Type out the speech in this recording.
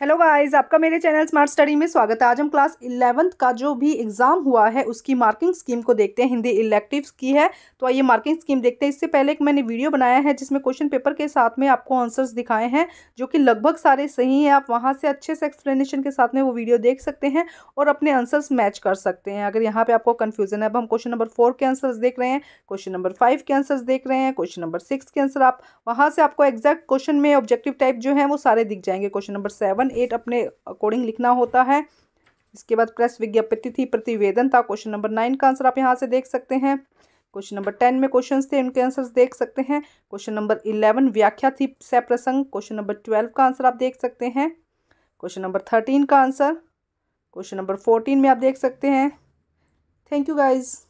hello guys आपका मेरे channel smart study में स्वागत है आज हम क्लास इलेवंथ का जो भी एग्ज़ाम हुआ है उसकी मार्किंग स्कीम को देखते हैं हिंदी इलेक्टिव्स की है तो आइए मार्किंग स्कीम देखते हैं इससे पहले एक मैंने वीडियो बनाया है जिसमें क्वेश्चन पेपर के साथ में आपको आंसर्स दिखाए हैं जो कि लगभग सारे सही हैं आप वहाँ से अच्छे से एक्सप्लेनेशन के साथ में वो वीडियो देख सकते हैं और अपने आंसर्स मैच कर सकते हैं अगर यहाँ पर आपको कन्फ्यूजन है अब हम क्वेश्चन नंबर फोर के आंसर्स देख रहे हैं क्वेश्चन नंबर फाइव के आंसर्स देख रहे हैं क्वेश्चन नंबर सिक्स के आंसर आप वहाँ से आपको एग्जैक्ट क्वेश्चन में ऑब्जेक्टिव टाइप जो है वो सारे दिख जाएंगे question number seven one eight अपने अकॉर्डिंग लिखना होता है इसके बाद प्रेस विज्ञापित थी प्रतिवेदन था क्वेश्चन नंबर नाइन का आंसर आप यहाँ से देख सकते हैं क्वेश्चन नंबर टेन में क्वेश्चन थे उनके आंसर देख सकते हैं क्वेश्चन नंबर इलेवन व्याख्या थी सह प्रसंग क्वेश्चन नंबर ट्वेल्व का आंसर आप देख सकते हैं क्वेश्चन नंबर थर्टीन का आंसर क्वेश्चन नंबर फोर्टीन में आप देख सकते हैं थैंक यू गाइज़